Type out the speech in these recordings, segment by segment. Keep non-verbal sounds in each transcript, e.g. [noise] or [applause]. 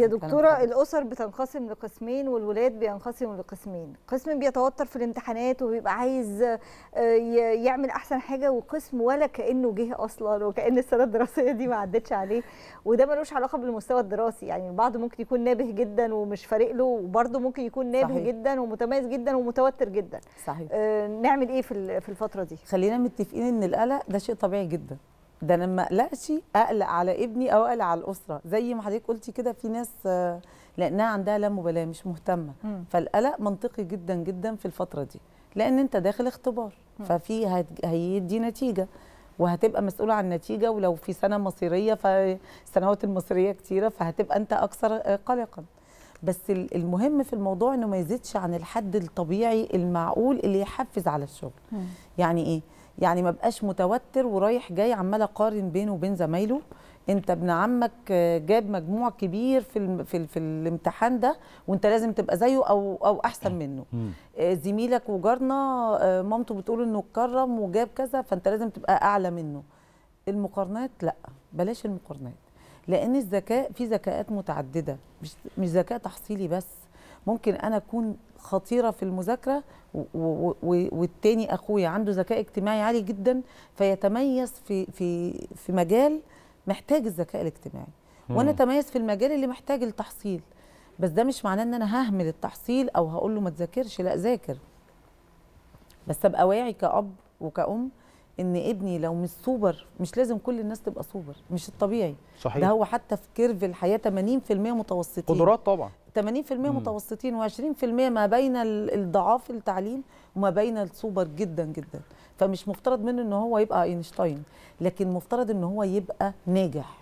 يا دكتورة الأسر بتنقسم لقسمين والولاد بينقسموا لقسمين قسم بيتوتر في الامتحانات وبيبقى عايز آه، يعمل أحسن حاجة وقسم ولا كأنه جه أصلا وكأن السنة الدراسية دي ما عدتش عليه وده ملوش علاقة بالمستوى الدراسي يعني البعض ممكن يكون نابه جدا ومش فارق له وبرضه ممكن يكون نابه صحيح. جدا ومتميز جدا ومتوتر جدا صحيح آه، نعمل إيه في الفترة دي؟ خلينا متفقين إن القلق ده شيء طبيعي جدا ده انا ما اقلقش اقلق على ابني او اقلق على الاسره زي ما حضرتك قلتي كده في ناس لانها عندها لا مبالاه مش مهتمه فالقلق منطقي جدا جدا في الفتره دي لان انت داخل اختبار ففي هيدي نتيجه وهتبقى مسؤول عن النتيجه ولو في سنه مصيريه فالسنوات المصيريه كتيره فهتبقى انت اكثر آه، قلقا بس المهم في الموضوع انه ما يزيدش عن الحد الطبيعي المعقول اللي يحفز على الشغل يعني ايه يعني ما بقاش متوتر ورايح جاي عمال اقارن بينه وبين زمايله انت ابن عمك آه، جاب مجموع كبير في الم... في, ال في الامتحان ده وانت لازم تبقى زيه او او احسن منه آه، زميلك وجارنا آه، مامته بتقول انه اتكرم وجاب كذا فانت لازم تبقى اعلى منه المقارنات لا بلاش المقارنات لان الذكاء في ذكاءات متعدده مش مش ذكاء تحصيلي بس ممكن انا اكون خطيره في المذاكره والتاني اخويا عنده ذكاء اجتماعي عالي جدا فيتميز في في في مجال محتاج الذكاء الاجتماعي وانا اتميز في المجال اللي محتاج التحصيل بس ده مش معناه ان انا ههمل التحصيل او هقول له ما تذاكرش لا ذاكر بس ابقى واعي كاب وكأم ان ابني لو مش سوبر مش لازم كل الناس تبقى سوبر مش الطبيعي صحيح ده هو حتى في كيرف الحياه 80% متوسطين قدرات طبعا 80% متوسطين و20% ما بين الضعاف التعليم وما بين السوبر جدا جدا فمش مفترض منه ان هو يبقى اينشتاين لكن مفترض ان هو يبقى ناجح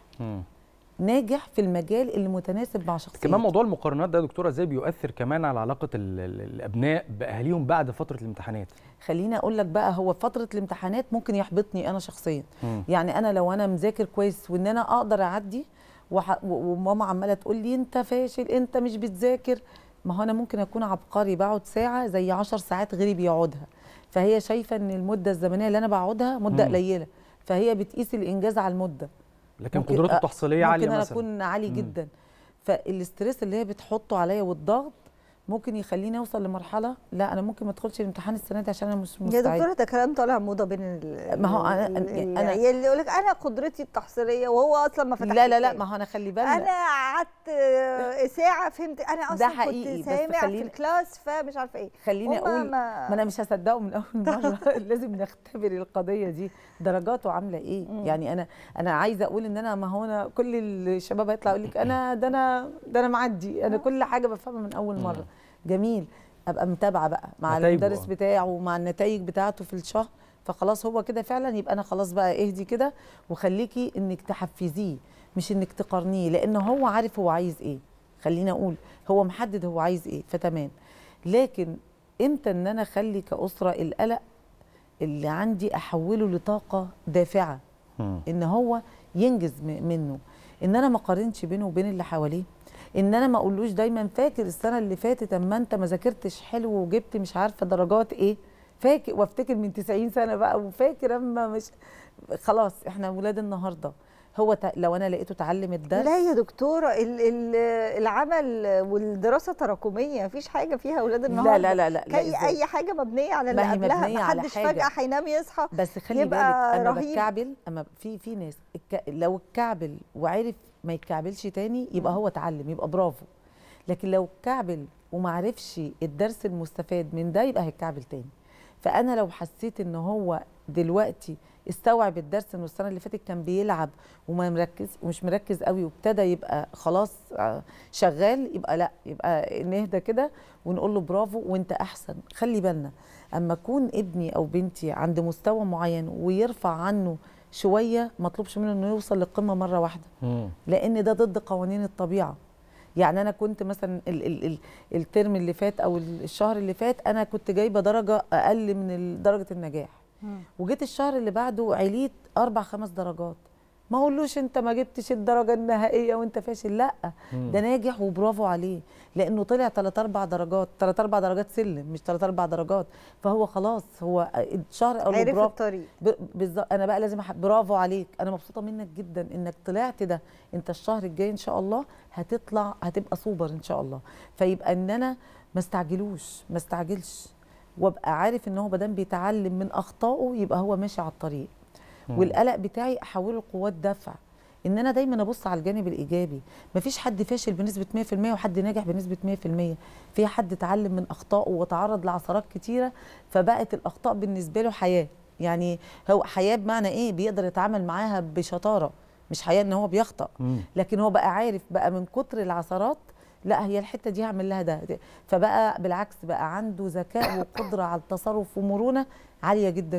ناجح في المجال اللي متناسب مع شخصيته كمان موضوع المقارنات ده يا دكتوره ازاي بيؤثر كمان على علاقه الابناء باهاليهم بعد فتره الامتحانات خليني اقول لك بقى هو فتره الامتحانات ممكن يحبطني انا شخصيا مم. يعني انا لو انا مذاكر كويس وان انا اقدر اعدي وماما عماله تقول لي انت فاشل انت مش بتذاكر ما هو انا ممكن اكون عبقري بقعد ساعه زي 10 ساعات غيري بيقعدها فهي شايفه ان المده الزمنيه اللي انا بقعدها مده قليله فهي بتقيس الانجاز على المده لكن قدراته التحصيليه عاليه مثلا ممكن اكون عالي جدا فالستريس اللي هي بتحطه عليا والضغط ممكن يخليني اوصل لمرحله لا انا ممكن ما ادخلش الامتحان السنه دي عشان انا مش مستعد يا دكتوره ده كلام طالع موضه بين الـ ما هو انا ال انا اللي يقول لك انا قدرتي التحصيليه وهو اصلا ما فتحش لا لا لا ما هو انا خلي بالك انا قعدت ساعه فهمت انا اصلا ده حقيقي كنت سامع في الكلاس فمش عارفه ايه خليني اقول ما, ما انا مش هصدقه من اول [laughs] مره [laughs] لازم نختبر القضيه دي درجاته عامله ايه يعني انا انا عايزه اقول ان انا ما هو انا كل الشباب هيطلع يقول لك انا ده انا ده انا معدي انا كل حاجه بفهمها من اول مره جميل ابقى متابعه بقى مع المدرس بتاعه ومع النتائج بتاعته في الشهر فخلاص هو كده فعلا يبقى انا خلاص بقى اهدي كده وخليكي انك تحفزيه مش انك تقارنيه لان هو عارف هو عايز ايه خليني اقول هو محدد هو عايز ايه فتمام لكن امتى ان انا اخلي كاسره القلق اللي عندي احوله لطاقه دافعه ان هو ينجز منه ان انا ما اقارنش بينه وبين اللي حواليه ان انا ما اقولوش دايما فاكر السنه اللي فاتت اما انت ما ذاكرتش حلو وجبت مش عارفه درجات ايه فاكر وافتكر من 90 سنه بقى وفاكر اما مش خلاص احنا ولاد النهارده هو لو انا لقيته اتعلم الدرس لا يا دكتوره العمل والدراسه تراكميه مفيش حاجه فيها اولاد النهارده لا لا لا, لا اي اي حاجه مبنيه على اللي قبلها محدش فجاه هينام يصحى بس خلي بالك اما رهيب. بتكعبل اما في في ناس لو اتكعبل وعرف ما يتكعبلش تاني يبقى هو اتعلم يبقى برافو لكن لو اتكعبل وما عرفش الدرس المستفاد من ده يبقى هيتكعبل تاني فانا لو حسيت ان هو دلوقتي استوعب الدرس من السنه اللي فاتت كان بيلعب وما مركز ومش مركز قوي وابتدى يبقى خلاص آه، شغال يبقى لا يبقى نهدى كده ونقول له برافو وانت احسن خلي بالنا اما اكون ابني او بنتي عند مستوى معين ويرفع عنه شويه مطلوبش منه انه يوصل للقمه مره واحده لان ده ضد قوانين الطبيعه يعني انا كنت مثلا ال ال ال الترم اللي فات او الشهر اللي فات انا كنت جايبه درجه اقل من درجه النجاح وجيت الشهر اللي بعده عليت اربع خمس درجات ما اقولوش انت ما جبتش الدرجه النهائيه وانت فاشل لا ده ناجح وبرافو عليه لانه طلع 3 4 درجات 3 4 درجات سلم مش 3 4 درجات فهو خلاص هو الشهر او عرف الطريق بالظبط انا بقى لازم برافو عليك انا مبسوطه منك جدا انك طلعت ده انت الشهر الجاي ان شاء الله هتطلع هتبقى سوبر ان شاء الله فيبقى ان انا ما استعجلوش ما استعجلش وابقى عارف ان هو ما دام بيتعلم من اخطائه يبقى هو ماشي على الطريق والقلق بتاعي احوله لقوات دفع ان انا دايما ابص على الجانب الايجابي مفيش حد فاشل بنسبه 100% وحد ناجح بنسبه 100% في حد اتعلم من اخطائه وتعرض لعثرات كتيره فبقت الاخطاء بالنسبه له حياه يعني هو حياه بمعنى ايه بيقدر يتعامل معاها بشطاره مش حياه ان هو بيخطا لكن هو بقى عارف بقى من كتر العثرات لا هي الحته دي هعمل لها ده فبقى بالعكس بقى عنده ذكاء وقدره على التصرف ومرونه عاليه جدا